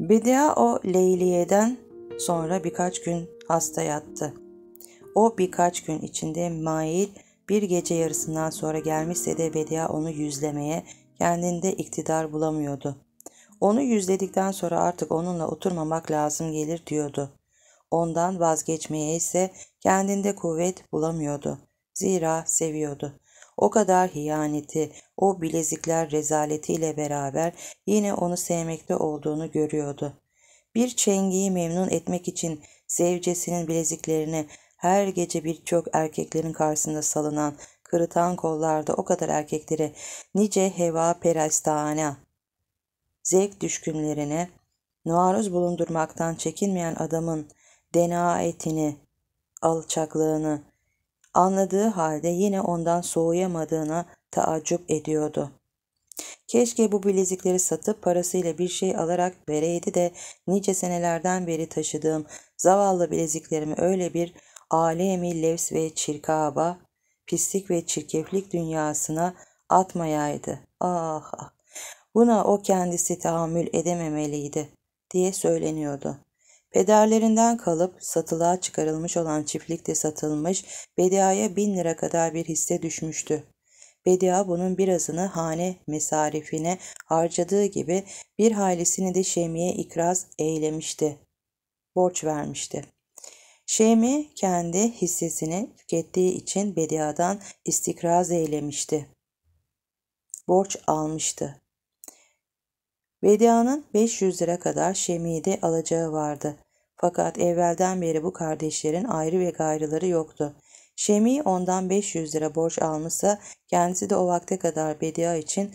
Bedia o Leyliye'den sonra birkaç gün hasta yattı. O birkaç gün içinde Mail bir gece yarısından sonra gelmişse de Bedia onu yüzlemeye kendinde iktidar bulamıyordu. Onu yüzledikten sonra artık onunla oturmamak lazım gelir diyordu. Ondan vazgeçmeye ise kendinde kuvvet bulamıyordu. Zira seviyordu. O kadar hiyaneti, o bilezikler rezaletiyle beraber yine onu sevmekte olduğunu görüyordu. Bir çengiyi memnun etmek için sevcesinin bileziklerini her gece birçok erkeklerin karşısında salınan kırıtan kollarda o kadar erkeklere nice heva perestane, zevk düşkünlerine nuaruz bulundurmaktan çekinmeyen adamın dena etini, alçaklığını, Anladığı halde yine ondan soğuyamadığına taaccup ediyordu. Keşke bu bilezikleri satıp parasıyla bir şey alarak vereydi de nice senelerden beri taşıdığım zavallı bileziklerimi öyle bir alemi levs ve çirkaba, pislik ve çirkeflik dünyasına atmayaydı. Ah, ah. Buna o kendisi tahammül edememeliydi diye söyleniyordu. Pederlerinden kalıp satılığa çıkarılmış olan çiftlik de satılmış, Bedia'ya bin lira kadar bir hisse düşmüştü. Bedia bunun birazını hane mesarifine harcadığı gibi bir hailesini de Şemi'ye ikraz eylemişti. Borç vermişti. Şemi kendi hissesini tükettiği için Bedia'dan istikraz eylemişti. Borç almıştı. Bedia'nın 500 lira kadar şemide alacağı vardı. Fakat evvelden beri bu kardeşlerin ayrı ve gayrıları yoktu. Şemi ondan 500 lira borç almışsa kendisi de o vakte kadar Bedia için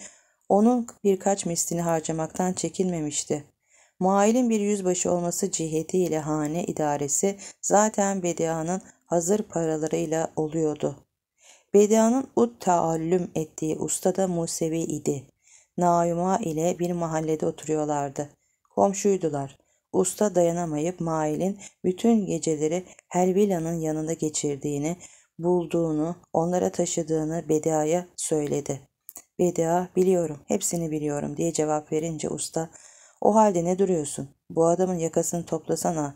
onun birkaç mislini harcamaktan çekinmemişti. Muail'in bir yüzbaşı olması cihetiyle hane idaresi zaten Bedia'nın hazır paralarıyla oluyordu. Bedia'nın ud taallüm ettiği usta da Musevi idi. Naima ile bir mahallede oturuyorlardı. Komşuydular. Usta dayanamayıp Mail'in bütün geceleri Helvila'nın yanında geçirdiğini, bulduğunu, onlara taşıdığını Bedia'ya söyledi. Bedia biliyorum, hepsini biliyorum diye cevap verince usta o halde ne duruyorsun? Bu adamın yakasını toplasana.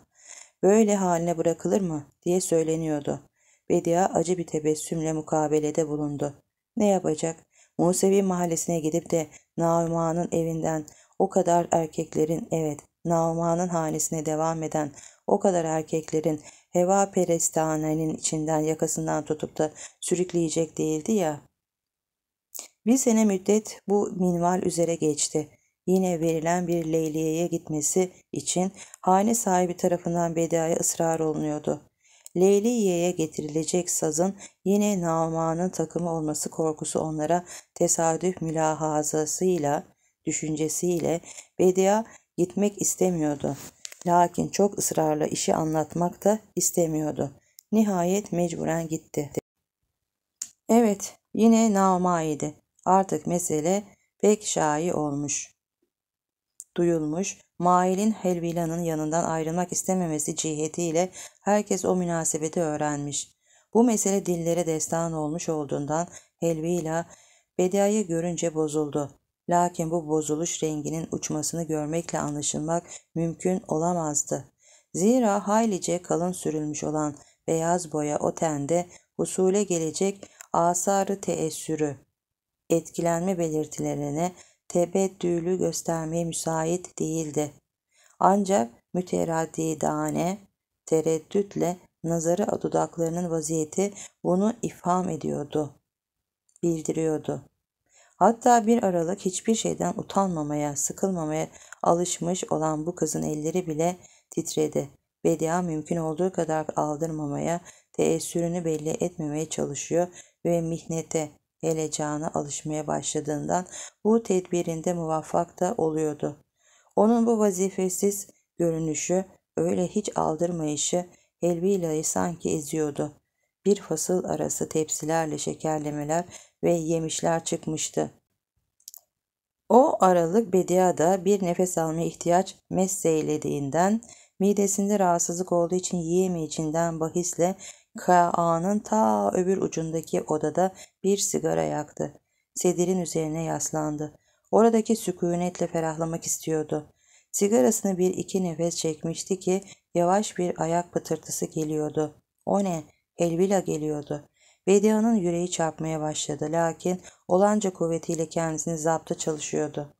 Böyle haline bırakılır mı? diye söyleniyordu. Bedia acı bir tebessümle mukabelede bulundu. Ne yapacak? Musevi mahallesine gidip de Nauma'nın evinden o kadar erkeklerin evet Nauma'nın hanesine devam eden o kadar erkeklerin heva perestanenin içinden yakasından tutup da sürükleyecek değildi ya. Bir sene müddet bu minval üzere geçti. Yine verilen bir leyliyeye gitmesi için hane sahibi tarafından bedaya ısrar olunuyordu. Leyliye'ye getirilecek sazın yine Naman'ın takımı olması korkusu onlara tesadüf mülahazasıyla, düşüncesiyle Bedia gitmek istemiyordu. Lakin çok ısrarla işi anlatmak da istemiyordu. Nihayet mecburen gitti. Evet, yine Nauma'ydı. Artık mesele pek şai olmuş. Duyulmuş, Mail'in Helvila'nın yanından ayrılmak istememesi cihetiyle herkes o münasebeti öğrenmiş. Bu mesele dillere destan olmuş olduğundan Helvila Bedia'yı görünce bozuldu. Lakin bu bozuluş renginin uçmasını görmekle anlaşılmak mümkün olamazdı. Zira haylice kalın sürülmüş olan beyaz boya o tende husule gelecek asarı teessürü, etkilenme belirtilerine tebeddülü göstermeye müsait değildi. Ancak müteraddidane tereddütle nazarı dudaklarının vaziyeti bunu ifham ediyordu, bildiriyordu. Hatta bir aralık hiçbir şeyden utanmamaya, sıkılmamaya alışmış olan bu kızın elleri bile titredi. Bedia mümkün olduğu kadar aldırmamaya, teessürünü belli etmemeye çalışıyor ve mihnete, helecana alışmaya başladığından bu tedbirinde muvaffak da oluyordu. Onun bu vazifesiz görünüşü, öyle hiç aldırmayışı Elvila'yı sanki eziyordu. Bir fasıl arası tepsilerle şekerlemeler ve yemişler çıkmıştı. O aralık Bedia'da bir nefes alma ihtiyaç mesleylediğinden, midesinde rahatsızlık olduğu için yiyemeyeceğinden bahisle Kaan'ın ta öbür ucundaki odada bir sigara yaktı. Sedirin üzerine yaslandı. Oradaki sükunetle ferahlamak istiyordu. Sigarasını bir iki nefes çekmişti ki yavaş bir ayak pıtırtısı geliyordu. O ne? Elvila geliyordu. Bedia'nın yüreği çarpmaya başladı lakin olanca kuvvetiyle kendisini zapta çalışıyordu.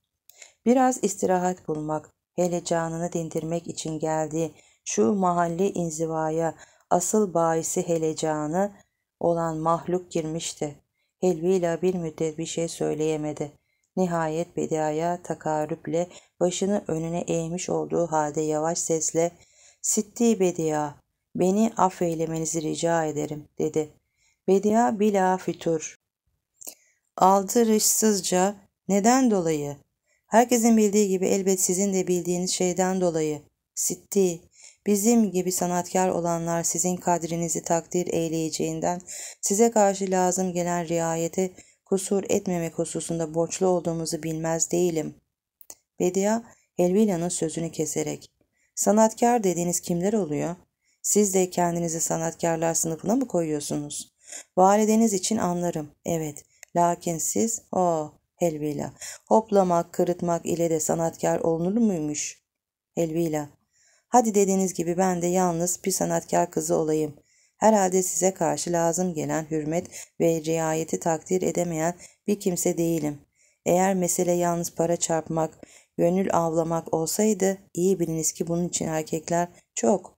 Biraz istirahat bulmak, hele canını dindirmek için geldiği şu mahalle inzivaya, asıl baisi helecanı olan mahluk girmişti. Helvila bir müddet bir şey söyleyemedi. Nihayet Bedia'ya takarüple başını önüne eğmiş olduğu halde yavaş sesle ''Sitti Bedia, beni affeylemenizi rica ederim.'' dedi. Bedia bila fütur. Aldırışsızca neden dolayı? Herkesin bildiği gibi elbet sizin de bildiğiniz şeyden dolayı. Sitti Bizim gibi sanatkar olanlar sizin kadrinizi takdir eyleyeceğinden size karşı lazım gelen riayete kusur etmemek hususunda borçlu olduğumuzu bilmez değilim. Bedia Helvila'nın sözünü keserek. Sanatkar dediğiniz kimler oluyor? Siz de kendinizi sanatkarlar sınıfına mı koyuyorsunuz? Valideniz için anlarım. Evet. Lakin siz, o oh, Helvila, hoplamak, kırıtmak ile de sanatkar olunur muymuş? Helvila. Hadi dediğiniz gibi ben de yalnız bir sanatkar kızı olayım. Herhalde size karşı lazım gelen hürmet ve riayeti takdir edemeyen bir kimse değilim. Eğer mesele yalnız para çarpmak, gönül avlamak olsaydı iyi biliniz ki bunun için erkekler çok.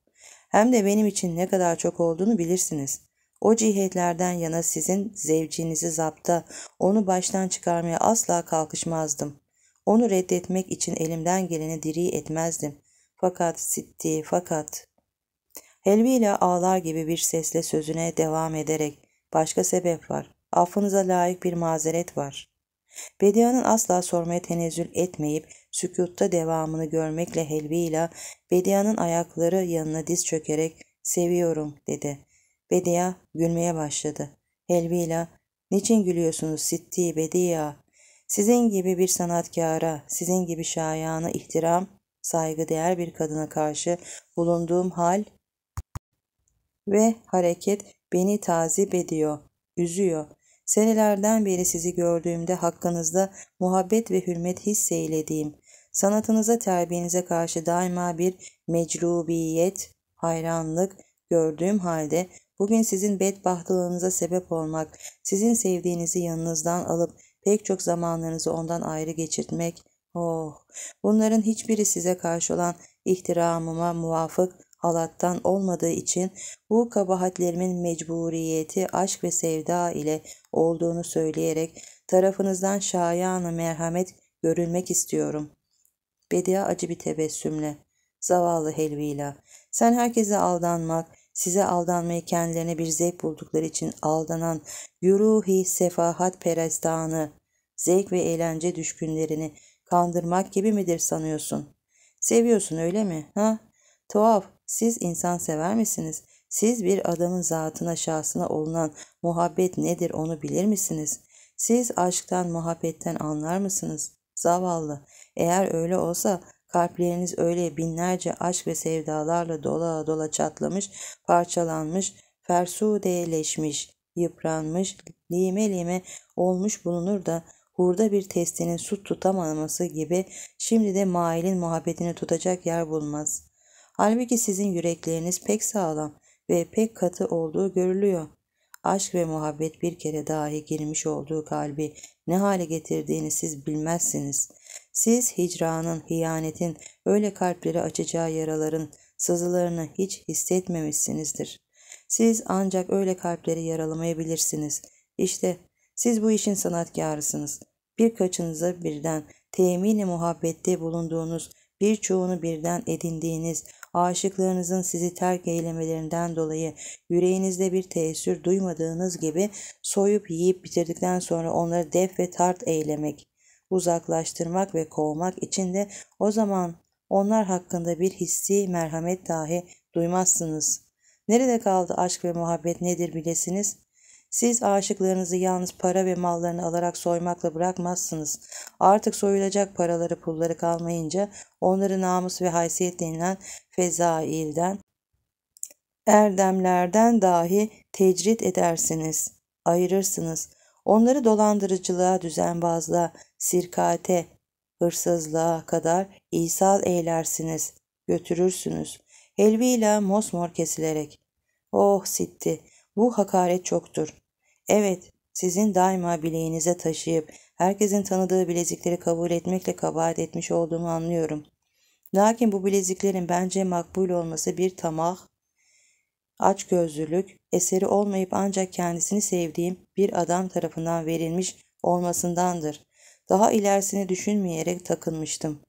Hem de benim için ne kadar çok olduğunu bilirsiniz. O cihetlerden yana sizin zevcinizi zapta, onu baştan çıkarmaya asla kalkışmazdım. Onu reddetmek için elimden geleni diri etmezdim.'' Fakat sitti, fakat. Helvi ile ağlar gibi bir sesle sözüne devam ederek başka sebep var. Affınıza layık bir mazeret var. Bedia'nın asla sormaya tenezzül etmeyip sükutta devamını görmekle Helvi ile Bedia'nın ayakları yanına diz çökerek seviyorum dedi. Bedia gülmeye başladı. Helvi ile niçin gülüyorsunuz Sitti Bedia? Sizin gibi bir sanatkara, sizin gibi şayana ihtiram saygıdeğer bir kadına karşı bulunduğum hal ve hareket beni tazip ediyor, üzüyor. Senelerden beri sizi gördüğümde hakkınızda muhabbet ve hürmet hisseylediğim, sanatınıza terbiyenize karşı daima bir mecrubiyet hayranlık gördüğüm halde bugün sizin bedbahtlılığınıza sebep olmak, sizin sevdiğinizi yanınızdan alıp pek çok zamanlarınızı ondan ayrı geçirtmek, Oh, bunların hiçbiri size karşı olan ihtiramıma muvafık halattan olmadığı için bu kabahatlerimin mecburiyeti aşk ve sevda ile olduğunu söyleyerek tarafınızdan şayanı merhamet görülmek istiyorum. Bedia acı bir tebessümle. Zavallı Helvila. Sen herkese aldanmak, size aldanmayı kendilerine bir zevk buldukları için aldanan güruhi sefahat perestanı, zevk ve eğlence düşkünlerini Kandırmak gibi midir sanıyorsun? Seviyorsun öyle mi? Ha? Tuhaf. Siz insan sever misiniz? Siz bir adamın zatına şahsına olunan muhabbet nedir onu bilir misiniz? Siz aşktan muhabbetten anlar mısınız? Zavallı. Eğer öyle olsa kalpleriniz öyle binlerce aşk ve sevdalarla dola dola çatlamış, parçalanmış, fersudeleşmiş, yıpranmış, lime lime olmuş bulunur da Burada bir testinin su tutamaması gibi şimdi de mailin muhabbetini tutacak yer bulmaz. Halbuki sizin yürekleriniz pek sağlam ve pek katı olduğu görülüyor. Aşk ve muhabbet bir kere dahi girmiş olduğu kalbi ne hale getirdiğini siz bilmezsiniz. Siz hicranın, hiyanetin, öyle kalpleri açacağı yaraların sızılarını hiç hissetmemişsinizdir. Siz ancak öyle kalpleri yaralamayabilirsiniz. İşte siz bu işin sanatkarısınız birkaçınıza birden, temini muhabbette bulunduğunuz, birçoğunu birden edindiğiniz, aşıklarınızın sizi terk eylemelerinden dolayı yüreğinizde bir teessür duymadığınız gibi soyup yiyip bitirdikten sonra onları def ve tart eylemek, uzaklaştırmak ve kovmak için de o zaman onlar hakkında bir hissi merhamet dahi duymazsınız. Nerede kaldı aşk ve muhabbet nedir bilesiniz? Siz aşıklarınızı yalnız para ve mallarını alarak soymakla bırakmazsınız. Artık soyulacak paraları pulları kalmayınca onları namus ve haysiyet denilen fezailden, erdemlerden dahi tecrit edersiniz, ayırırsınız. Onları dolandırıcılığa, düzenbazlığa, sirkate, hırsızlığa kadar ihsal eylersiniz, götürürsünüz. Helviyle mosmor kesilerek. Oh sitti, bu hakaret çoktur. Evet, sizin daima bileğinize taşıyıp herkesin tanıdığı bilezikleri kabul etmekle kabahat etmiş olduğumu anlıyorum. Lakin bu bileziklerin bence makbul olması bir tamah, açgözlülük, eseri olmayıp ancak kendisini sevdiğim bir adam tarafından verilmiş olmasındandır. Daha ilerisini düşünmeyerek takılmıştım.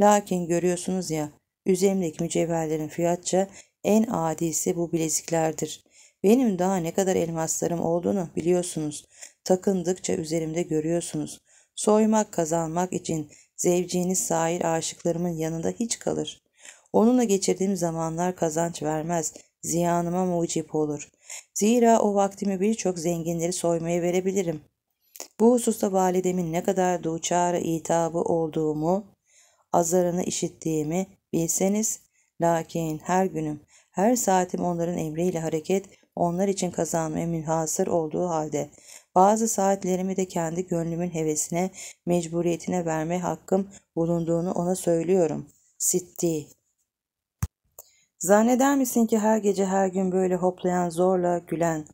Lakin görüyorsunuz ya, üzerimdeki mücevherlerin fiyatça en adisi bu bileziklerdir. Benim daha ne kadar elmaslarım olduğunu biliyorsunuz. Takındıkça üzerimde görüyorsunuz. Soymak, kazanmak için zevciğiniz sahil aşıklarımın yanında hiç kalır. Onunla geçirdiğim zamanlar kazanç vermez, ziyanıma mucip olur. Zira o vaktimi birçok zenginleri soymaya verebilirim. Bu hususta validemin ne kadar duçarı itabı olduğumu, azarını işittiğimi bilseniz, lakin her günüm, her saatim onların emriyle hareket, onlar için kazanmaya münhasır olduğu halde bazı saatlerimi de kendi gönlümün hevesine, mecburiyetine verme hakkım bulunduğunu ona söylüyorum. Sitti. Zanneder misin ki her gece her gün böyle hoplayan, zorla gülen,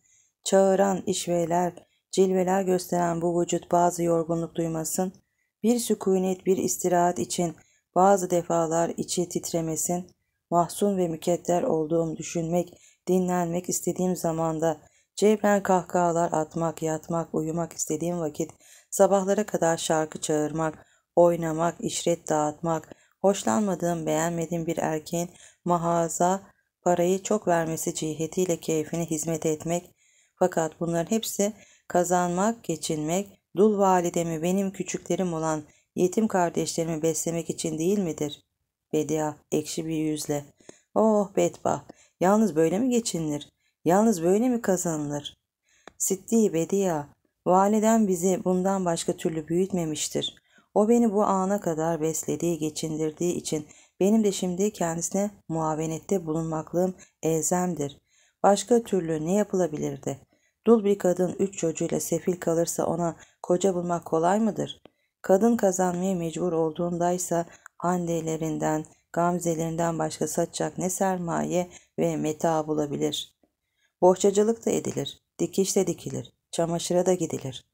çağıran işveyler, cilveler gösteren bu vücut bazı yorgunluk duymasın, bir sükunet, bir istirahat için bazı defalar içi titremesin, mahzun ve mükedder olduğum düşünmek dinlenmek istediğim zamanda, cebren kahkahalar atmak, yatmak, uyumak istediğim vakit, sabahlara kadar şarkı çağırmak, oynamak, işret dağıtmak, hoşlanmadığım, beğenmediğim bir erkeğin mahaza parayı çok vermesi cihetiyle keyfine hizmet etmek, fakat bunların hepsi kazanmak, geçinmek, dul validemi benim küçüklerim olan yetim kardeşlerimi beslemek için değil midir? Bedia ekşi bir yüzle. Oh bedbaht, Yalnız böyle mi geçinilir? Yalnız böyle mi kazanılır? Siddi Bedia, validen bizi bundan başka türlü büyütmemiştir. O beni bu ana kadar beslediği, geçindirdiği için benim de şimdi kendisine muavenette bulunmaklığım elzemdir. Başka türlü ne yapılabilirdi? Dul bir kadın üç çocuğuyla sefil kalırsa ona koca bulmak kolay mıdır? Kadın kazanmaya mecbur olduğundaysa annelerinden, gamzelerinden başka satacak ne sermaye ve meta bulabilir. Bohçacılık da edilir, dikiş de dikilir, çamaşıra da gidilir.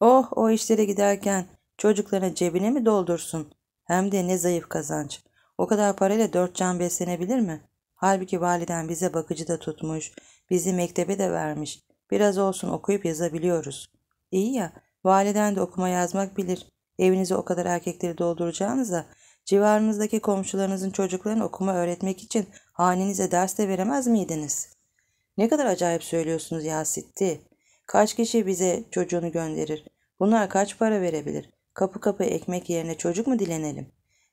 Oh o işlere giderken çocuklarına cebine mi doldursun? Hem de ne zayıf kazanç. O kadar parayla dört can beslenebilir mi? Halbuki validen bize bakıcı da tutmuş, bizi mektebe de vermiş. Biraz olsun okuyup yazabiliyoruz. İyi ya, validen de okuma yazmak bilir. Evinize o kadar erkekleri dolduracağınıza Civarınızdaki komşularınızın çocuklarını okuma öğretmek için hanenize ders de veremez miydiniz? Ne kadar acayip söylüyorsunuz ya Kaç kişi bize çocuğunu gönderir? Bunlar kaç para verebilir? Kapı kapı ekmek yerine çocuk mu dilenelim?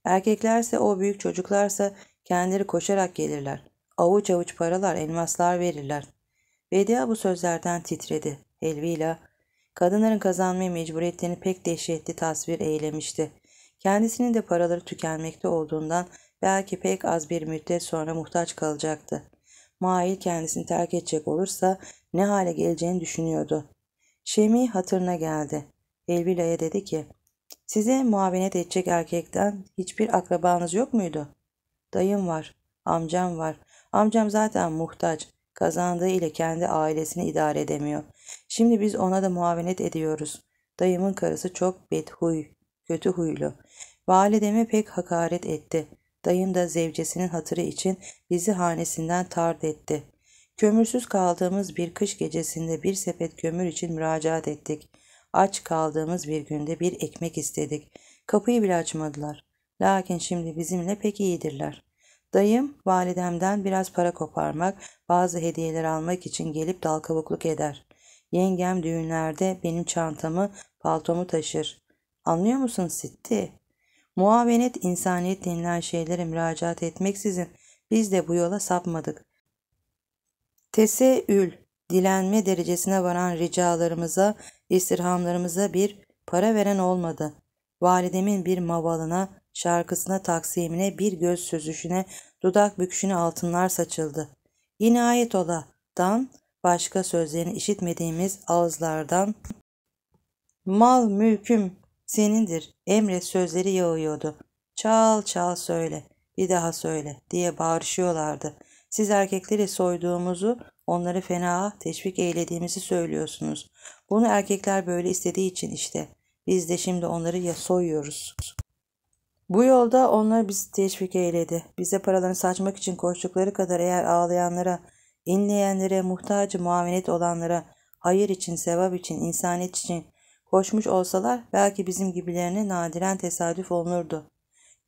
Erkeklerse o büyük çocuklarsa kendileri koşarak gelirler. Avuç avuç paralar, elmaslar verirler. Vedia bu sözlerden titredi. Elvila, kadınların kazanmaya mecburiyetlerini pek dehşetli tasvir eylemişti. Kendisinin de paraları tükenmekte olduğundan belki pek az bir müddet sonra muhtaç kalacaktı. Mail kendisini terk edecek olursa ne hale geleceğini düşünüyordu. Şemi hatırına geldi. Elvila'ya dedi ki, ''Size muavenet edecek erkekten hiçbir akrabanız yok muydu?'' ''Dayım var, amcam var. Amcam zaten muhtaç. Kazandığı ile kendi ailesini idare edemiyor. Şimdi biz ona da muavenet ediyoruz. Dayımın karısı çok bedhuy kötü huylu. Valideme pek hakaret etti. Dayım da zevcesinin hatırı için bizi hanesinden tard etti. Kömürsüz kaldığımız bir kış gecesinde bir sepet kömür için müracaat ettik. Aç kaldığımız bir günde bir ekmek istedik. Kapıyı bile açmadılar. Lakin şimdi bizimle pek iyidirler. Dayım validemden biraz para koparmak, bazı hediyeler almak için gelip dalkavukluk eder. Yengem düğünlerde benim çantamı, paltomu taşır. Anlıyor musun Sitti? Muavenet insaniyet denilen şeylere müracaat etmeksizin biz de bu yola sapmadık. Teseül, dilenme derecesine varan ricalarımıza, istirhamlarımıza bir para veren olmadı. Validemin bir mavalına, şarkısına, taksimine, bir göz süzüşüne, dudak büküşüne altınlar saçıldı. Yine ait oladan başka sözlerini işitmediğimiz ağızlardan mal mülküm senindir Emre sözleri yağıyordu. Çal çal söyle bir daha söyle diye bağırışıyorlardı. Siz erkekleri soyduğumuzu onları fena teşvik eylediğimizi söylüyorsunuz. Bunu erkekler böyle istediği için işte. Biz de şimdi onları ya soyuyoruz. Bu yolda onlar bizi teşvik eyledi. Bize paralarını saçmak için koştukları kadar eğer ağlayanlara, inleyenlere, muhtacı muamelet olanlara, hayır için, sevap için, insaniyet için, Koşmuş olsalar belki bizim gibilerine nadiren tesadüf olunurdu.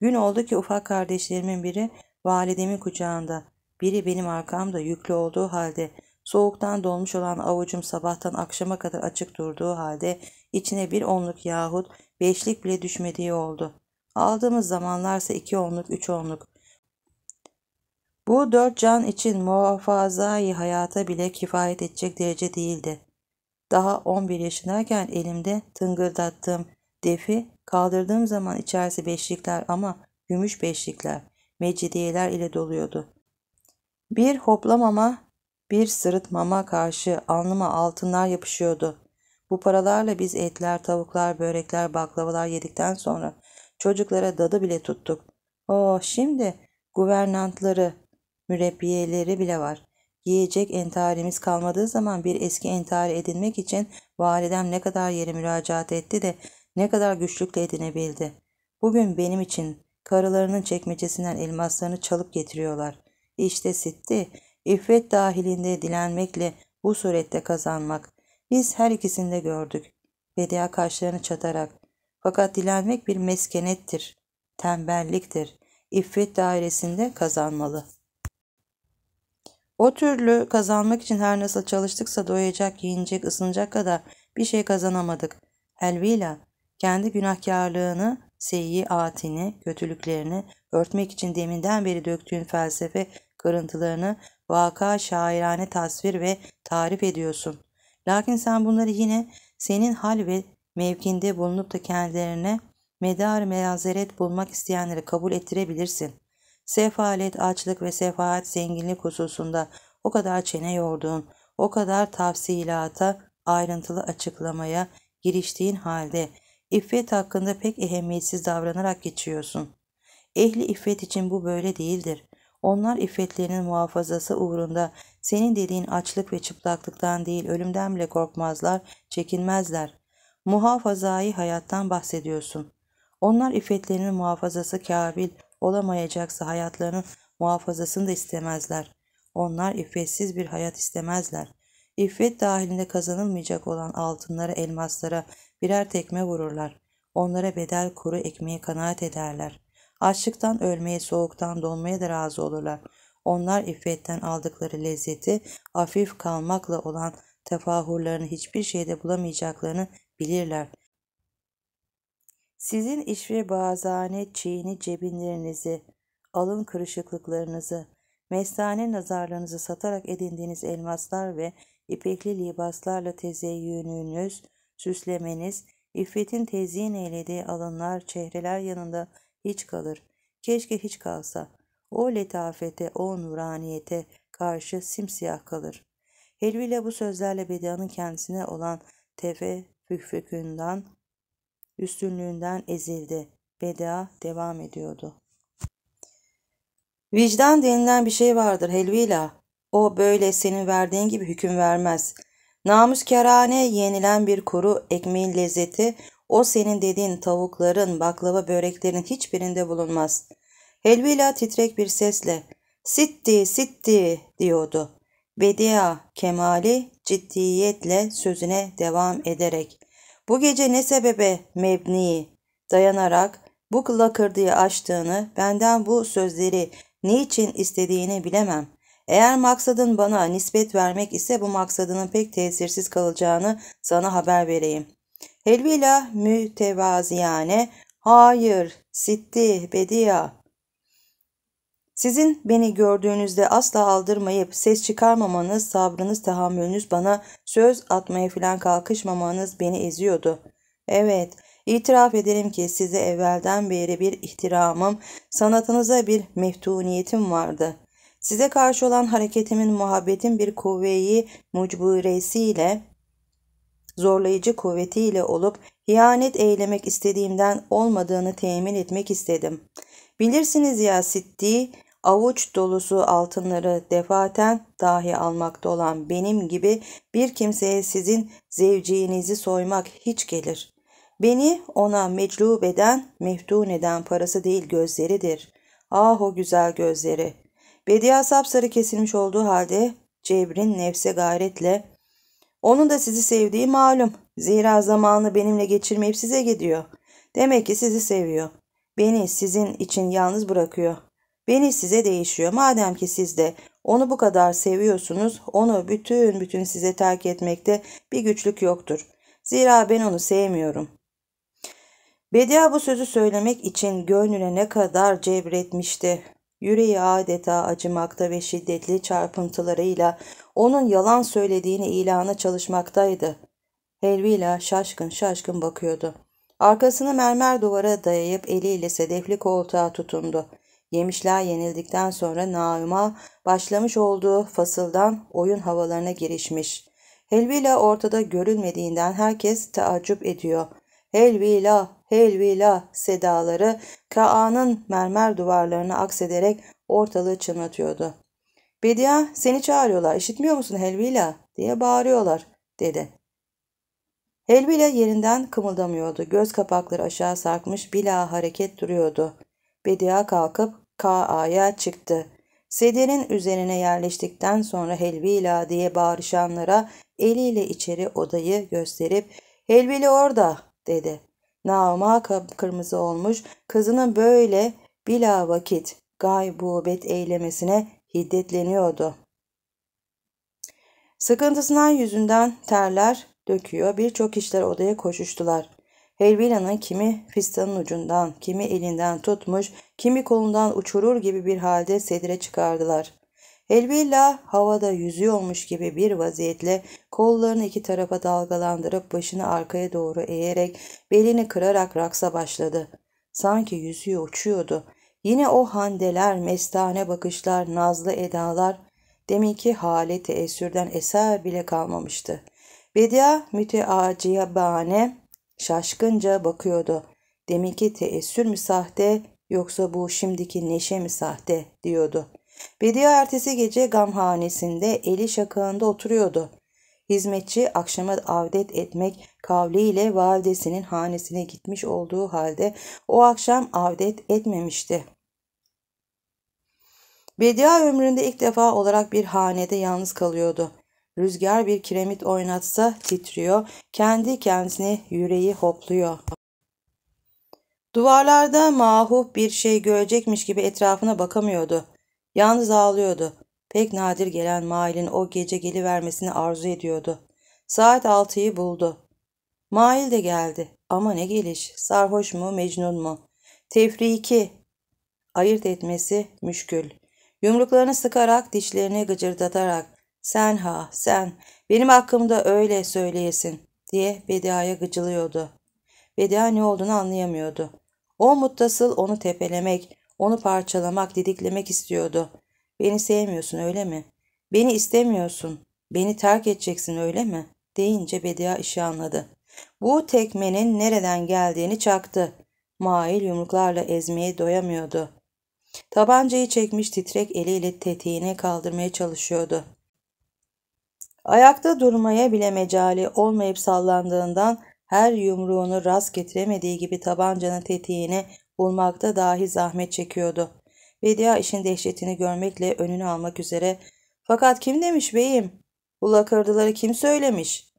Gün oldu ki ufak kardeşlerimin biri validemin kucağında, biri benim arkamda yüklü olduğu halde, soğuktan dolmuş olan avucum sabahtan akşama kadar açık durduğu halde içine bir onluk yahut beşlik bile düşmediği oldu. Aldığımız zamanlarsa iki onluk, üç onluk. Bu dört can için muhafazayı hayata bile kifayet edecek derece değildi. Daha 11 yaşındayken elimde tıngırdattığım defi kaldırdığım zaman içerisi beşlikler ama gümüş beşlikler, mecidiyeler ile doluyordu. Bir hoplamama, bir sırıtmama karşı alnıma altınlar yapışıyordu. Bu paralarla biz etler, tavuklar, börekler, baklavalar yedikten sonra çocuklara dadı bile tuttuk. Oh şimdi guvernantları, mürebbiyeleri bile var. Yiyecek entarimiz kalmadığı zaman bir eski entari edinmek için validem ne kadar yere müracaat etti de ne kadar güçlükle edinebildi. Bugün benim için karılarının çekmecesinden elmaslarını çalıp getiriyorlar. İşte sitti, İffet dahilinde dilenmekle bu surette kazanmak. Biz her ikisini de gördük. Bedia kaşlarını çatarak. Fakat dilenmek bir meskenettir, tembelliktir. İffet dairesinde kazanmalı.'' O türlü kazanmak için her nasıl çalıştıksa doyacak, yiyecek, ısınacak kadar bir şey kazanamadık. Elvila kendi günahkarlığını, seyyiatini, kötülüklerini örtmek için deminden beri döktüğün felsefe kırıntılarını vaka şairane tasvir ve tarif ediyorsun. Lakin sen bunları yine senin hal ve mevkinde bulunup da kendilerine medar meyazeret bulmak isteyenlere kabul ettirebilirsin.'' Sefalet, açlık ve sefahat zenginlik hususunda o kadar çene yorduğun, o kadar tafsilata, ayrıntılı açıklamaya giriştiğin halde iffet hakkında pek ehemmiyetsiz davranarak geçiyorsun. Ehli iffet için bu böyle değildir. Onlar iffetlerinin muhafazası uğrunda senin dediğin açlık ve çıplaklıktan değil ölümden bile korkmazlar, çekinmezler. Muhafazayı hayattan bahsediyorsun. Onlar iffetlerinin muhafazası kabil, olamayacaksa hayatlarının muhafazasını da istemezler. Onlar iffetsiz bir hayat istemezler. İffet dahilinde kazanılmayacak olan altınlara, elmaslara birer tekme vururlar. Onlara bedel kuru ekmeği kanaat ederler. Açlıktan ölmeye, soğuktan donmaya da razı olurlar. Onlar iffetten aldıkları lezzeti afif kalmakla olan tefahurlarını hiçbir şeyde bulamayacaklarını bilirler. Sizin işvi bazane çiğini cebinlerinizi, alın kırışıklıklarınızı, mestane nazarlarınızı satarak edindiğiniz elmaslar ve ipekli libaslarla tezeyyününüz, süslemeniz, iffetin tezyin eylediği alınlar, çehreler yanında hiç kalır. Keşke hiç kalsa. O letafete, o nuraniyete karşı simsiyah kalır. Helvi ile bu sözlerle Bedia'nın kendisine olan tefe fükfükünden üstünlüğünden ezildi. Beda devam ediyordu. Vicdan denilen bir şey vardır Helvila. O böyle senin verdiğin gibi hüküm vermez. Namus Namuskerane yenilen bir kuru ekmeğin lezzeti o senin dediğin tavukların, baklava böreklerin hiçbirinde bulunmaz. Helvila titrek bir sesle sitti sitti diyordu. Bedia kemali ciddiyetle sözüne devam ederek bu gece ne sebebe mebniyi dayanarak bu lakırdığı açtığını, benden bu sözleri niçin istediğini bilemem. Eğer maksadın bana nispet vermek ise bu maksadının pek tesirsiz kalacağını sana haber vereyim. Helvila mütevaziyane, hayır, sitti, bedia, sizin beni gördüğünüzde asla aldırmayıp ses çıkarmamanız, sabrınız, tahammülünüz bana söz atmaya filan kalkışmamanız beni eziyordu. Evet, itiraf ederim ki size evvelden beri bir ihtiramım, sanatınıza bir meftuniyetim vardı. Size karşı olan hareketimin muhabbetin bir kuvveyi mucburesiyle, zorlayıcı kuvvetiyle olup hiyanet eylemek istediğimden olmadığını temin etmek istedim.'' Bilirsiniz ya Siddi, avuç dolusu altınları defaten dahi almakta olan benim gibi bir kimseye sizin zevciğinizi soymak hiç gelir. Beni ona meclub eden, meftun eden parası değil gözleridir. Ah o güzel gözleri. Bediye sapsarı kesilmiş olduğu halde Cebrin nefse gayretle onun da sizi sevdiği malum. Zira zamanını benimle geçirmeyip size gidiyor. Demek ki sizi seviyor. Beni sizin için yalnız bırakıyor. Beni size değişiyor. Madem ki siz de onu bu kadar seviyorsunuz, onu bütün bütün size terk etmekte bir güçlük yoktur. Zira ben onu sevmiyorum. Bedia bu sözü söylemek için gönlüne ne kadar cebretmişti. Yüreği adeta acımakta ve şiddetli çarpıntılarıyla onun yalan söylediğini ilana çalışmaktaydı. Helvila şaşkın şaşkın bakıyordu. Arkasını mermer duvara dayayıp eliyle sedefli koltuğa tutundu. Yemişler yenildikten sonra Naima başlamış olduğu fasıldan oyun havalarına girişmiş. Helvila ortada görünmediğinden herkes teaccüp ediyor. Helvila, helvila sedaları Kaan'ın mermer duvarlarına aksederek ortalığı çınlatıyordu. Bedia seni çağırıyorlar işitmiyor musun Helvila diye bağırıyorlar dedi. Helvila yerinden kımıldamıyordu. Göz kapakları aşağı sarkmış bila hareket duruyordu. Bedia kalkıp Ka'a'ya çıktı. Sedirin üzerine yerleştikten sonra Helvila diye bağırışanlara eliyle içeri odayı gösterip Helvili orada dedi. Nauma kırmızı olmuş kızının böyle bila vakit gaybubet eylemesine hiddetleniyordu. Sıkıntısından yüzünden terler döküyor birçok işler odaya koşuştular. Helvila'nın kimi fistanın ucundan, kimi elinden tutmuş, kimi kolundan uçurur gibi bir halde sedire çıkardılar. Helvila havada yüzüyormuş gibi bir vaziyetle kollarını iki tarafa dalgalandırıp başını arkaya doğru eğerek belini kırarak raksa başladı. Sanki yüzüyor uçuyordu. Yine o handeler, mestane bakışlar, nazlı edalar, deminki haleti esürden eser bile kalmamıştı. Bedia müteaciyabane Şaşkınca bakıyordu. Deminki teessür mü sahte yoksa bu şimdiki neşe mi sahte diyordu. Bediye ertesi gece gamhanesinde eli şakağında oturuyordu. Hizmetçi akşama avdet etmek kavliyle validesinin hanesine gitmiş olduğu halde o akşam avdet etmemişti. Bedia ömründe ilk defa olarak bir hanede yalnız kalıyordu. Rüzgar bir kiremit oynatsa titriyor, kendi kendine yüreği hopluyor. Duvarlarda mahup bir şey görecekmiş gibi etrafına bakamıyordu. Yalnız ağlıyordu. Pek nadir gelen Mail'in o gece gelivermesini arzu ediyordu. Saat altıyı buldu. Mail de geldi. Ama ne geliş. Sarhoş mu, mecnun mu? Tefriki. Ayırt etmesi müşkül. Yumruklarını sıkarak, dişlerini gıcırdatarak, sen ha sen benim hakkımda öyle söyleyesin diye Bedia'ya gıcılıyordu. Bedia ne olduğunu anlayamıyordu. O muttasıl onu tepelemek, onu parçalamak, didiklemek istiyordu. Beni sevmiyorsun öyle mi? Beni istemiyorsun. Beni terk edeceksin öyle mi? deyince Bedia işi anladı. Bu tekmenin nereden geldiğini çaktı. Mail yumruklarla ezmeye doyamıyordu. Tabancayı çekmiş titrek eliyle tetiğini kaldırmaya çalışıyordu. Ayakta durmaya bile mecali olmayıp sallandığından her yumruğunu rast getiremediği gibi tabancanın tetiğini bulmakta dahi zahmet çekiyordu. Vedia işin dehşetini görmekle önünü almak üzere fakat kim demiş beyim? Bu lakırdıları kim söylemiş?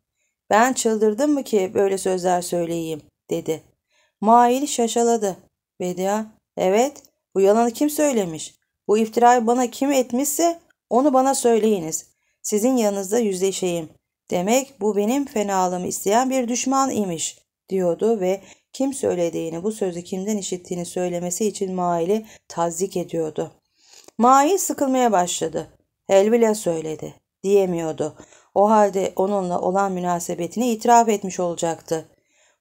Ben çıldırdım mı ki böyle sözler söyleyeyim dedi. Mail şaşaladı. Vedia, evet bu yalanı kim söylemiş? Bu iftirayı bana kim etmişse onu bana söyleyiniz. Sizin yanınızda yüzleşeyim. Demek bu benim fenalığımı isteyen bir düşman imiş diyordu ve kim söylediğini bu sözü kimden işittiğini söylemesi için Mail'i tazik ediyordu. Mail sıkılmaya başladı. Elvila söyledi. Diyemiyordu. O halde onunla olan münasebetini itiraf etmiş olacaktı.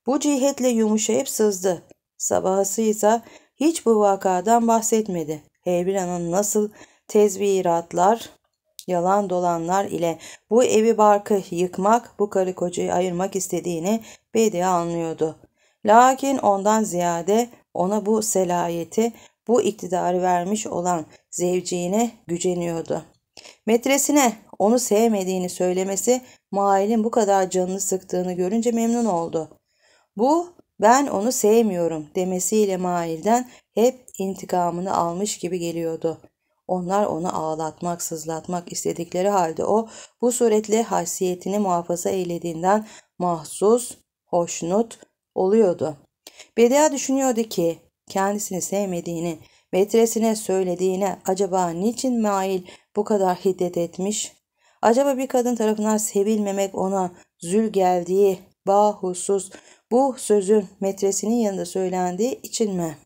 Bu cihetle yumuşayıp sızdı. Sabahısı ise hiç bu vakadan bahsetmedi. Elvila'nın nasıl tezviratlar yalan dolanlar ile bu evi barkı yıkmak, bu karı kocayı ayırmak istediğini Bedi anlıyordu. Lakin ondan ziyade ona bu selayeti, bu iktidarı vermiş olan zevciğine güceniyordu. Metresine onu sevmediğini söylemesi Mail'in bu kadar canını sıktığını görünce memnun oldu. Bu ben onu sevmiyorum demesiyle Mail'den hep intikamını almış gibi geliyordu. Onlar onu ağlatmak, sızlatmak istedikleri halde o bu suretle haysiyetini muhafaza eylediğinden mahsus, hoşnut oluyordu. Bedia düşünüyordu ki kendisini sevmediğini, metresine söylediğine acaba niçin mail bu kadar hiddet etmiş? Acaba bir kadın tarafından sevilmemek ona zül geldiği bahusuz bu sözün metresinin yanında söylendiği için mi?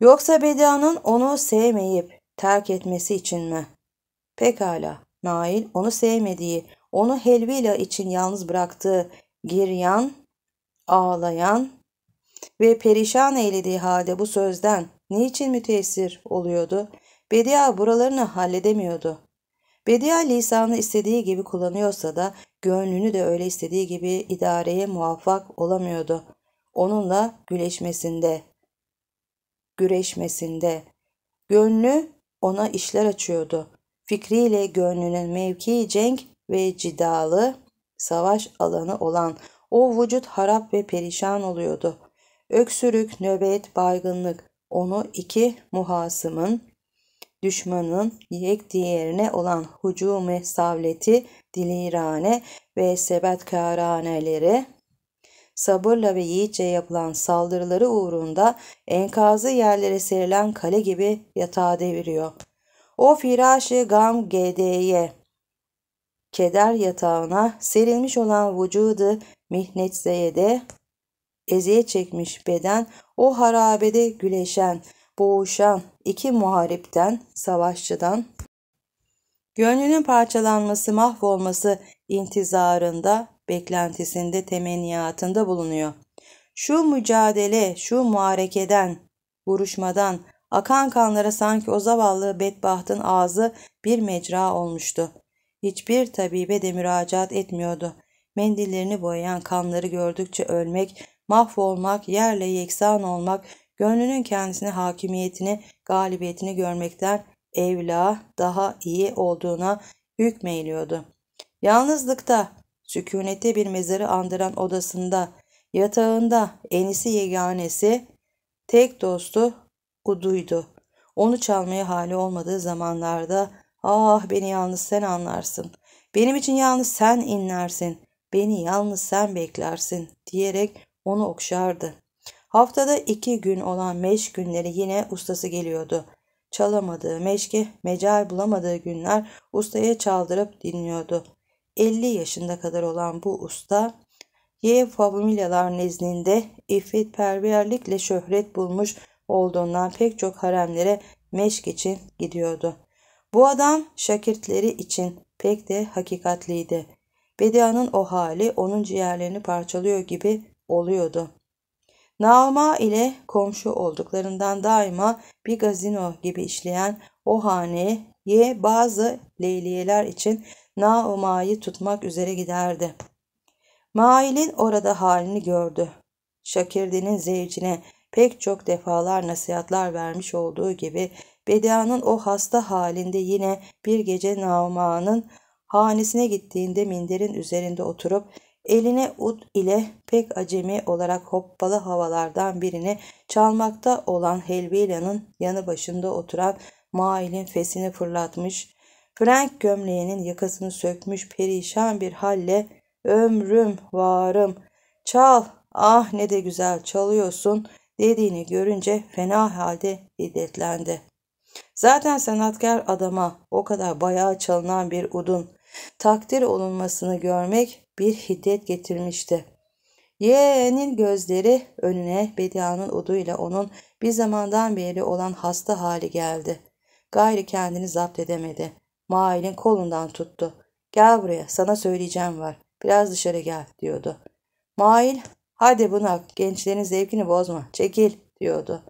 Yoksa Bedia'nın onu sevmeyip terk etmesi için mi? Pekala, Nail onu sevmediği, onu Helvila için yalnız bıraktığı giryan, ağlayan ve perişan eylediği halde bu sözden niçin müteessir oluyordu? Bedia buralarını halledemiyordu. Bedia lisanı istediği gibi kullanıyorsa da gönlünü de öyle istediği gibi idareye muvaffak olamıyordu. Onunla güleşmesinde güreşmesinde. Gönlü ona işler açıyordu. Fikriyle gönlünün mevkii cenk ve cidalı savaş alanı olan o vücut harap ve perişan oluyordu. Öksürük, nöbet, baygınlık onu iki muhasımın düşmanın yek diğerine olan hücum-i savleti dilirane ve sebetkaraneleri sabırla ve yiğitçe yapılan saldırıları uğrunda enkazı yerlere serilen kale gibi yatağa deviriyor. O firaşı gam gd'ye, keder yatağına serilmiş olan vücudu mihnetzeye de eziyet çekmiş beden o harabede güleşen, boğuşan iki muharipten, savaşçıdan, gönlünün parçalanması, mahvolması intizarında beklentisinde temenniyatında bulunuyor. Şu mücadele, şu muharekeden, vuruşmadan akan kanlara sanki o zavallı bedbahtın ağzı bir mecra olmuştu. Hiçbir tabibe de müracaat etmiyordu. Mendillerini boyayan kanları gördükçe ölmek, mahvolmak, yerle yeksan olmak, gönlünün kendisine hakimiyetini, galibiyetini görmekten evla daha iyi olduğuna hükmeyliyordu. Yalnızlıkta, sükunete bir mezarı andıran odasında, yatağında enisi yeganesi, tek dostu Udu'ydu. Onu çalmaya hali olmadığı zamanlarda ah beni yalnız sen anlarsın, benim için yalnız sen inlersin, beni yalnız sen beklersin diyerek onu okşardı. Haftada iki gün olan meş günleri yine ustası geliyordu. Çalamadığı meşki mecal bulamadığı günler ustaya çaldırıp dinliyordu. 50 yaşında kadar olan bu usta Y familyalar nezdinde iffetperverlikle şöhret bulmuş olduğundan pek çok haremlere meşk için gidiyordu. Bu adam şakirtleri için pek de hakikatliydi. Bedia'nın o hali onun ciğerlerini parçalıyor gibi oluyordu. Nauma ile komşu olduklarından daima bir gazino gibi işleyen o haneye bazı leyliyeler için Nauma'yı tutmak üzere giderdi. Mail'in orada halini gördü. Şakirdi'nin zevcine pek çok defalar nasihatlar vermiş olduğu gibi Bedia'nın o hasta halinde yine bir gece Nauma'nın hanesine gittiğinde minderin üzerinde oturup eline ut ile pek acemi olarak hoppalı havalardan birini çalmakta olan Helvila'nın yanı başında oturan Mail'in fesini fırlatmış, Frank gömleğinin yakasını sökmüş perişan bir halle ömrüm varım çal ah ne de güzel çalıyorsun dediğini görünce fena halde hiddetlendi. Zaten sanatkar adama o kadar bayağı çalınan bir udun takdir olunmasını görmek bir hiddet getirmişti. Yeğenin gözleri önüne Bedia'nın uduyla onun bir zamandan beri olan hasta hali geldi. Gayri kendini zapt edemedi. Mail'in kolundan tuttu. Gel buraya sana söyleyeceğim var. Biraz dışarı gel diyordu. Mail hadi bunak gençlerin zevkini bozma çekil diyordu.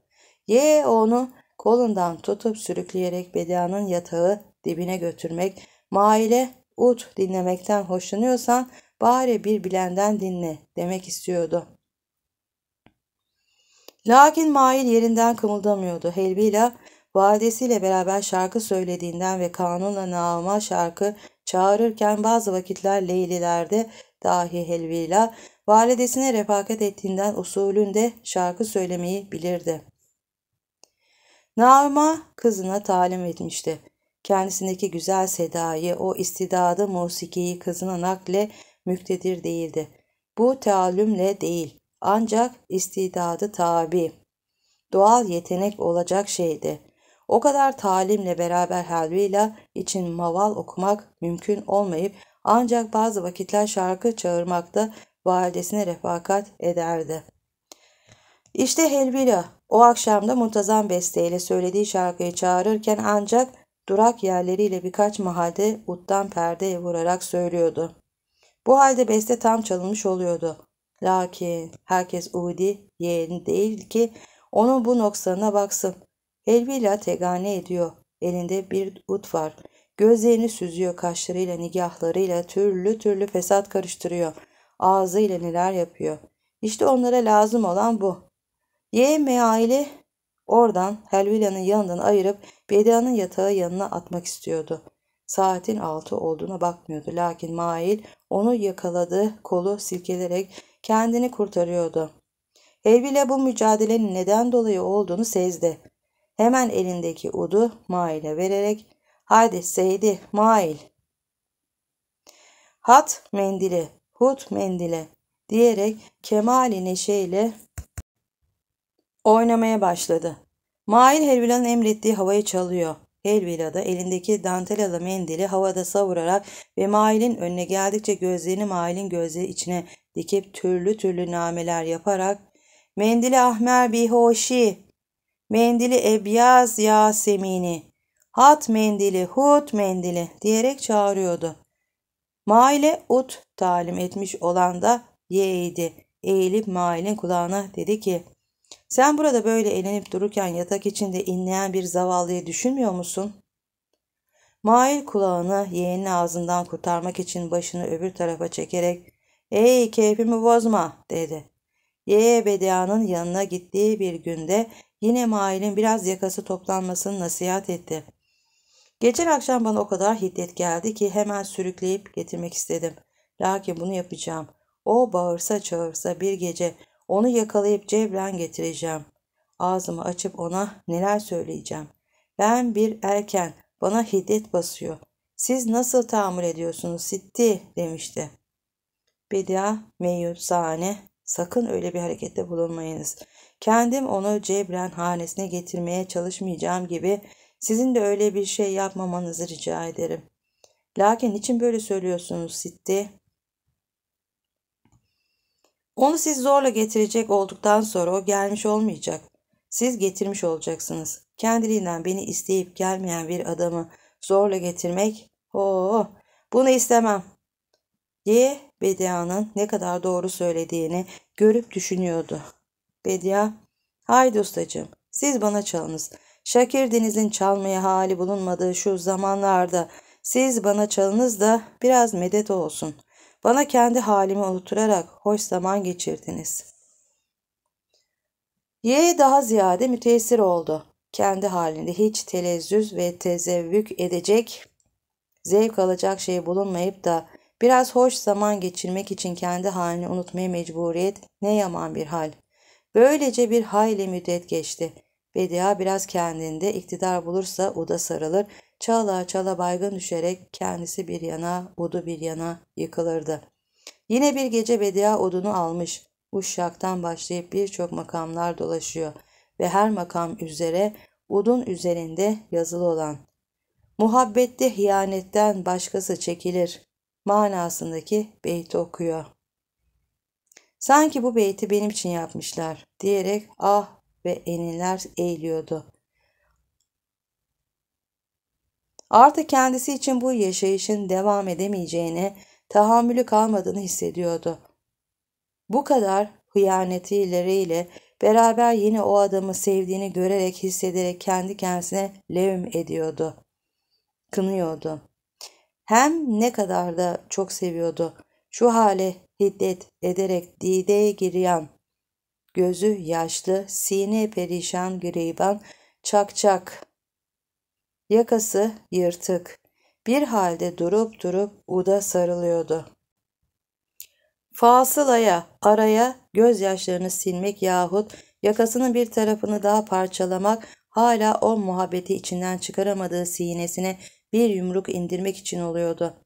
Ye onu kolundan tutup sürükleyerek Bedia'nın yatağı dibine götürmek. Maile ut dinlemekten hoşlanıyorsan bari bir bilenden dinle demek istiyordu. Lakin Mail yerinden kımıldamıyordu. Helbi'yle validesiyle beraber şarkı söylediğinden ve kanunla Naam'a şarkı çağırırken bazı vakitler Leylilerde dahi Helvila validesine refakat ettiğinden usulünde şarkı söylemeyi bilirdi. Naam'a kızına talim etmişti. Kendisindeki güzel sedayı, o istidadı musikiyi kızına nakle müktedir değildi. Bu talimle değil, ancak istidadı tabi, doğal yetenek olacak şeydi. O kadar talimle beraber halvıyla için maval okumak mümkün olmayıp ancak bazı vakitler şarkı çağırmakta validesine refakat ederdi. İşte Helvila o akşamda muntazam besteyle söylediği şarkıyı çağırırken ancak durak yerleriyle birkaç mahalde uttan perde vurarak söylüyordu. Bu halde beste tam çalınmış oluyordu. Lakin herkes Udi yeğeni değil ki onun bu noksanına baksın. Helviyle tegane ediyor. Elinde bir ut var. Gözlerini süzüyor kaşlarıyla, nigahlarıyla türlü türlü fesat karıştırıyor. Ağzıyla neler yapıyor. İşte onlara lazım olan bu. Ye meali oradan Helvila'nın yanından ayırıp Beda'nın yatağı yanına atmak istiyordu. Saatin altı olduğuna bakmıyordu. Lakin Mail onu yakaladı, kolu silkelerek kendini kurtarıyordu. Helvila bu mücadelenin neden dolayı olduğunu sezdi. Hemen elindeki udu Mail'e vererek haydi Seydi Mail. Hat mendili, hut mendile diyerek kemali neşeyle oynamaya başladı. Mail Helvila'nın emrettiği havayı çalıyor. Helvila da elindeki dantelalı mendili havada savurarak ve Mail'in önüne geldikçe gözlerini Mail'in gözleri içine dikip türlü türlü nameler yaparak ''Mendili Ahmer bir hoşi mendili ebyaz yasemini, hat mendili hut mendili diyerek çağırıyordu. Maile ut talim etmiş olan da yeğdi. Eğilip Mail'in kulağına dedi ki sen burada böyle eğlenip dururken yatak içinde inleyen bir zavallıyı düşünmüyor musun? Mail kulağını yeğenin ağzından kurtarmak için başını öbür tarafa çekerek ''Ey keyfimi bozma'' dedi. Yeğe Bedia'nın yanına gittiği bir günde Yine Mail'in biraz yakası toplanmasını nasihat etti. Geçen akşam bana o kadar hiddet geldi ki hemen sürükleyip getirmek istedim. Lakin bunu yapacağım. O bağırsa çağırsa bir gece onu yakalayıp cebren getireceğim. Ağzımı açıp ona neler söyleyeceğim. Ben bir erken bana hiddet basıyor. Siz nasıl tahammül ediyorsunuz Sitti demişti. Bedia, meyut, sahne sakın öyle bir harekette bulunmayınız. Kendim onu cebren hanesine getirmeye çalışmayacağım gibi sizin de öyle bir şey yapmamanızı rica ederim. Lakin için böyle söylüyorsunuz Sitti? Onu siz zorla getirecek olduktan sonra o gelmiş olmayacak. Siz getirmiş olacaksınız. Kendiliğinden beni isteyip gelmeyen bir adamı zorla getirmek, ooo bunu istemem diye Bedia'nın ne kadar doğru söylediğini görüp düşünüyordu. Bedia, haydi ustacığım siz bana çalınız. Şakir Deniz'in çalmaya hali bulunmadığı şu zamanlarda siz bana çalınız da biraz medet olsun. Bana kendi halimi unuturarak hoş zaman geçirdiniz. Y daha ziyade müteessir oldu. Kendi halinde hiç telezzüz ve tezevvük edecek, zevk alacak şey bulunmayıp da biraz hoş zaman geçirmek için kendi halini unutmaya mecburiyet ne yaman bir hal. Böylece bir hayli müddet geçti. Bedia biraz kendinde iktidar bulursa Uda sarılır, çala çala baygın düşerek kendisi bir yana, Udu bir yana yıkılırdı. Yine bir gece Bedia Udu'nu almış. Uşşak'tan başlayıp birçok makamlar dolaşıyor ve her makam üzere Ud'un üzerinde yazılı olan Muhabbette hiyanetten başkası çekilir manasındaki beyti okuyor. Sanki bu beyti benim için yapmışlar diyerek ah ve eniler eğiliyordu. Artık kendisi için bu yaşayışın devam edemeyeceğini, tahammülü kalmadığını hissediyordu. Bu kadar hıyanetiyleriyle beraber yine o adamı sevdiğini görerek hissederek kendi kendisine levm ediyordu. Kınıyordu. Hem ne kadar da çok seviyordu. Şu hale hiddet ederek dideye giriyan, gözü yaşlı, sine perişan giriban, çak çak, yakası yırtık, bir halde durup durup uda sarılıyordu. Fasılaya, araya gözyaşlarını silmek yahut yakasının bir tarafını daha parçalamak, hala o muhabbeti içinden çıkaramadığı sinesine bir yumruk indirmek için oluyordu.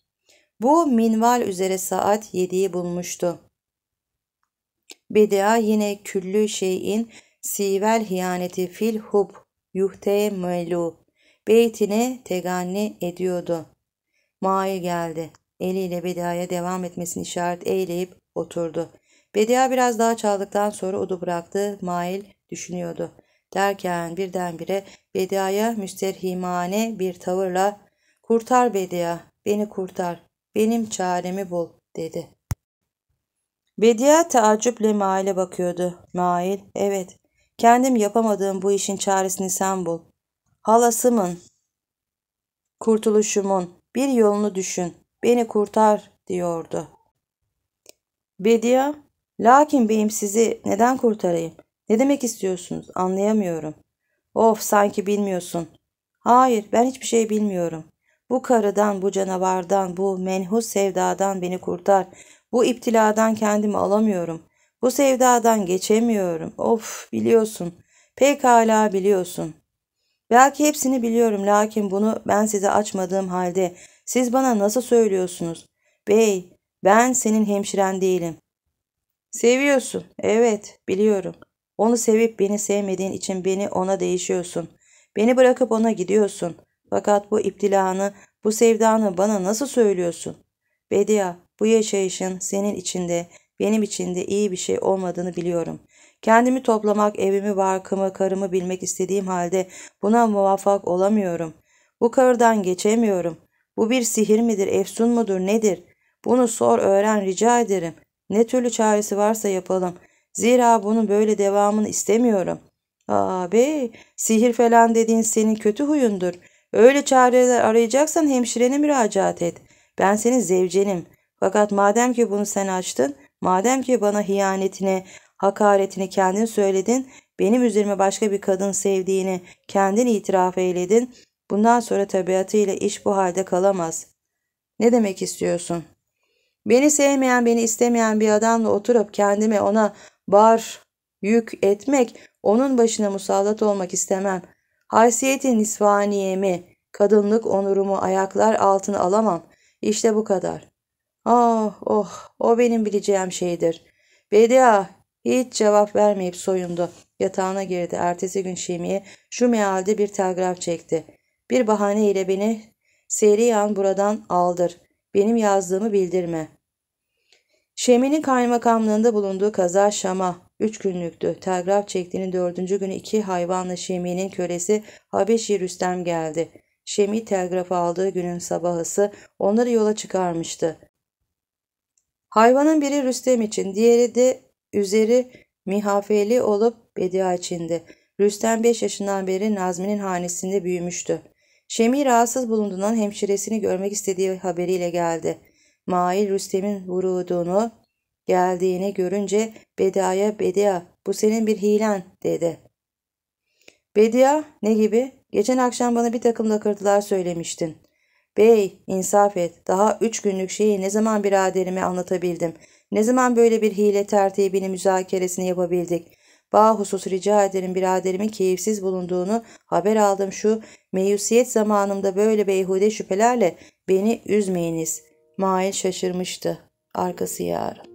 Bu minval üzere saat 7'yi bulmuştu. Bedia yine küllü şeyin sivel hiyaneti fil hub yuhte melu beytine teganni ediyordu. Mail geldi. Eliyle Bedia'ya devam etmesini işaret eyleyip oturdu. Bedia biraz daha çaldıktan sonra odu bıraktı. Mail düşünüyordu. Derken birdenbire Bedia'ya müsterhimane bir tavırla ''Kurtar Bedia, beni kurtar benim çaremi bul dedi. Bediye teaccüple Mail'e bakıyordu. Mail, evet, kendim yapamadığım bu işin çaresini sen bul. Halasımın, kurtuluşumun, bir yolunu düşün, beni kurtar diyordu. Bediye, lakin beyim sizi neden kurtarayım? Ne demek istiyorsunuz? Anlayamıyorum. Of sanki bilmiyorsun. Hayır ben hiçbir şey bilmiyorum. Bu karıdan, bu canavardan, bu menhus sevdadan beni kurtar. Bu iptiladan kendimi alamıyorum. Bu sevdadan geçemiyorum. Of biliyorsun. Pekala biliyorsun. Belki hepsini biliyorum lakin bunu ben size açmadığım halde siz bana nasıl söylüyorsunuz? Bey, ben senin hemşiren değilim. Seviyorsun. Evet, biliyorum. Onu sevip beni sevmediğin için beni ona değişiyorsun. Beni bırakıp ona gidiyorsun. Fakat bu iptilanı, bu sevdanı bana nasıl söylüyorsun? Bedia, bu yaşayışın senin içinde, benim içinde iyi bir şey olmadığını biliyorum. Kendimi toplamak, evimi, barkımı, karımı bilmek istediğim halde buna muvaffak olamıyorum. Bu karıdan geçemiyorum. Bu bir sihir midir, efsun mudur, nedir? Bunu sor, öğren, rica ederim. Ne türlü çaresi varsa yapalım. Zira bunun böyle devamını istemiyorum. Abi, sihir falan dediğin senin kötü huyundur. Öyle çareler arayacaksan hemşirene müracaat et. Ben senin zevcenim. Fakat madem ki bunu sen açtın, madem ki bana hiyanetini, hakaretini kendin söyledin, benim üzerime başka bir kadın sevdiğini kendin itiraf eyledin, bundan sonra tabiatıyla iş bu halde kalamaz. Ne demek istiyorsun? Beni sevmeyen, beni istemeyen bir adamla oturup kendimi ona bar, yük etmek, onun başına musallat olmak istemem.'' Haysiyeti nisvaniyemi, kadınlık onurumu ayaklar altına alamam. İşte bu kadar. Ah oh, oh, o benim bileceğim şeydir. Bedia hiç cevap vermeyip soyundu. Yatağına girdi. Ertesi gün Şemi'ye şu mealde bir telgraf çekti. Bir bahane ile beni seriyan buradan aldır. Benim yazdığımı bildirme. Şemi'nin kaymakamlığında bulunduğu kaza Şam'a, Üç günlüktü. Telgraf çektiğini dördüncü günü iki hayvanla Şemi'nin kölesi Habeşi Rüstem geldi. Şemi telgraf aldığı günün sabahısı onları yola çıkarmıştı. Hayvanın biri Rüstem için, diğeri de üzeri mihafeli olup bedia içindi. Rüstem 5 yaşından beri Nazmi'nin hanesinde büyümüştü. Şemi rahatsız bulunduğundan hemşiresini görmek istediği haberiyle geldi. Mail Rüstem'in vurulduğunu geldiğini görünce Bedia'ya Bedia bu senin bir hilen dedi. Bedia ne gibi? Geçen akşam bana bir takım lakırtılar söylemiştin. Bey insaf et daha üç günlük şeyi ne zaman biraderime anlatabildim. Ne zaman böyle bir hile tertibini müzakeresini yapabildik. Bahusus rica ederim biraderimin keyifsiz bulunduğunu haber aldım şu meyusiyet zamanımda böyle beyhude şüphelerle beni üzmeyiniz. Mail şaşırmıştı. Arkası yarın.